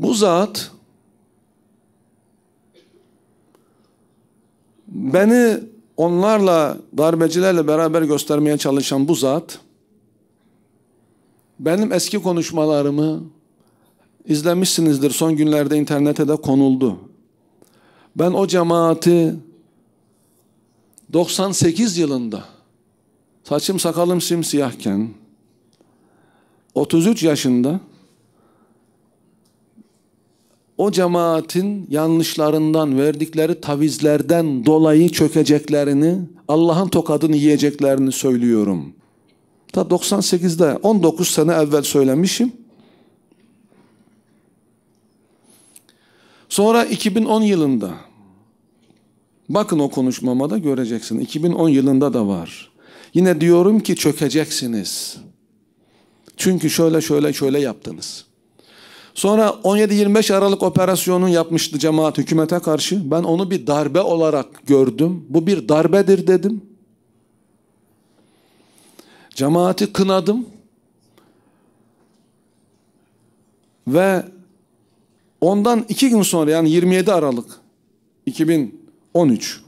Bu zat beni onlarla darbecilerle beraber göstermeye çalışan bu zat benim eski konuşmalarımı izlemişsinizdir son günlerde internete de konuldu. Ben o cemaati 98 yılında saçım sakalım simsiyahken 33 yaşında o cemaatin yanlışlarından, verdikleri tavizlerden dolayı çökeceklerini, Allah'ın tokadını yiyeceklerini söylüyorum. Ta 98'de 19 sene evvel söylemişim. Sonra 2010 yılında bakın o konuşmama da göreceksin. 2010 yılında da var. Yine diyorum ki çökeceksiniz. Çünkü şöyle şöyle şöyle yaptınız. Sonra 17-25 Aralık operasyonu yapmıştı cemaat hükümete karşı. Ben onu bir darbe olarak gördüm. Bu bir darbedir dedim. Cemaati kınadım. Ve ondan iki gün sonra yani 27 Aralık 2013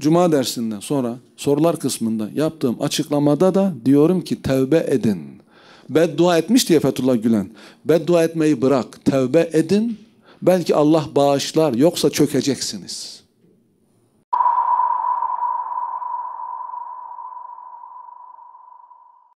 Cuma dersinden sonra sorular kısmında yaptığım açıklamada da diyorum ki tevbe edin. Beddua etmişti ya Fethullah Gülen. Beddua etmeyi bırak. Tevbe edin. Belki Allah bağışlar. Yoksa çökeceksiniz.''